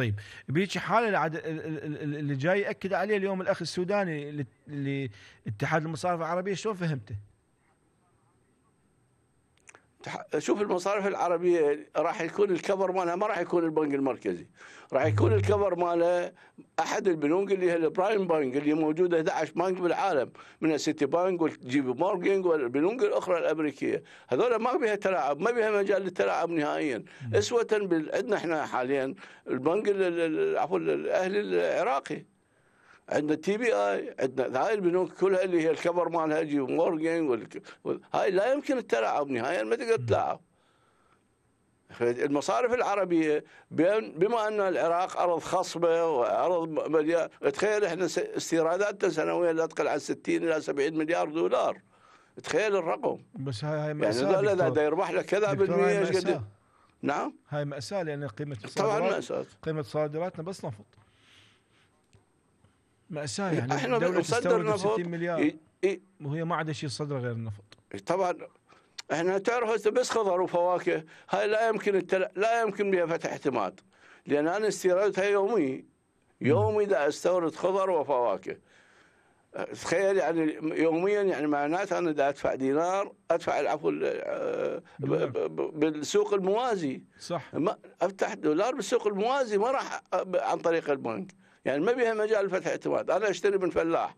طيب بهيك حاله اللي جاي ياكد عليه اليوم الاخ السوداني لاتحاد المصارف العربيه شلون فهمته؟ شوف المصارف العربيه راح يكون الكفر مالها ما راح يكون البنك المركزي راح يكون الكفر ماله احد البنوك اللي هي البرايم بنك اللي موجوده 11 بنك بالعالم من السيتي بنك والجي بي والبنوك الاخرى الامريكيه هذول ما بيها تلاعب ما بيها مجال للتلاعب نهائيا اسوه عندنا احنا حاليا البنك عفوا الاهلي العراقي عندنا تي بي اي عندنا هاي البنوك كلها اللي هي الكبر مالها جي مورجن هاي لا يمكن التلاعب نهائيا ما تقدر تلاعب المصارف العربية بما أن العراق أرض خصبة وأرض مليار تخيل إحنا استيراداتنا سنويا لا تقل عن 60 إلى 70 مليار دولار تخيل الرقم بس هاي هاي يعني مأساة يعني لا لا يربح لك كذا بالمية نعم هاي مأساة لأن يعني قيمة الصادرات طبعا مأساة قيمة صادراتنا بس نفط مأساة إيه، يعني احنا بنصدر نفط مليار إيه،, إيه؟ وهي ما عاد شيء صدر غير النفط إيه، طبعا احنا تعرف بس خضر وفواكه هاي لا يمكن التل... لا يمكن بها فتح اعتماد لان انا استيرادها يومي يومي دا استورد خضر وفواكه تخيل يعني يوميا يعني معناته انا دا ادفع دينار ادفع العفو آه، بالسوق الموازي صح ما افتح دولار بالسوق الموازي ما راح عن طريق البنك يعني ما بيها مجال فتح اعتماد انا اشتري من فلاح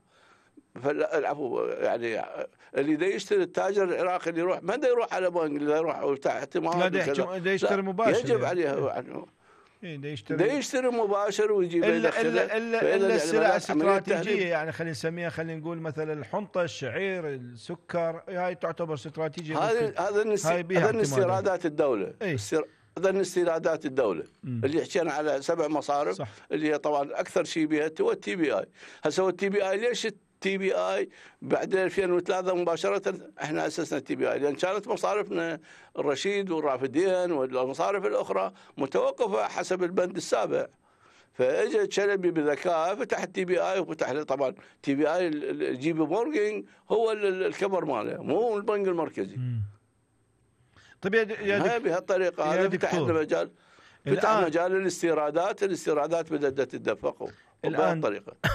العفو يعني اللي دا يشتري التاجر العراقي اللي يروح ما دا يروح على بنك اللي يروح يفتح اعتماد لا ده يشتري مباشر يجب يعني. عليه يعني. إيه. إيه، ده يشتري ده يشتري مباشر ويجيب الا الا الا, إلا السلع الاستراتيجيه يعني خلينا نسميها خلينا نقول مثلا الحنطه الشعير السكر هاي تعتبر استراتيجيه هذه هذا هذا استيرادات الدوله أي. ضمن استيرادات الدوله مم. اللي حكينا على سبع مصارف صح. اللي هي طبعا اكثر شيء بها هو التي بي اي هسه هو التي بي اي ليش التي بي اي بعد 2003 مباشره احنا اسسنا التي بي اي لان كانت مصارفنا الرشيد والرافدين والمصارف الاخرى متوقفه حسب البند السابع فاجى تشلبي بذكاء فتح التي بي اي وفتح له طبعا تي بي اي جي بي مورجن هو الكبر ماله مو البنك المركزي طيب يا, دي... يا دي... بها الطريقة هذا فتح المجال مجال فتح مجال الاستيرادات الاستيرادات بدات تتدفق الان بها الطريقة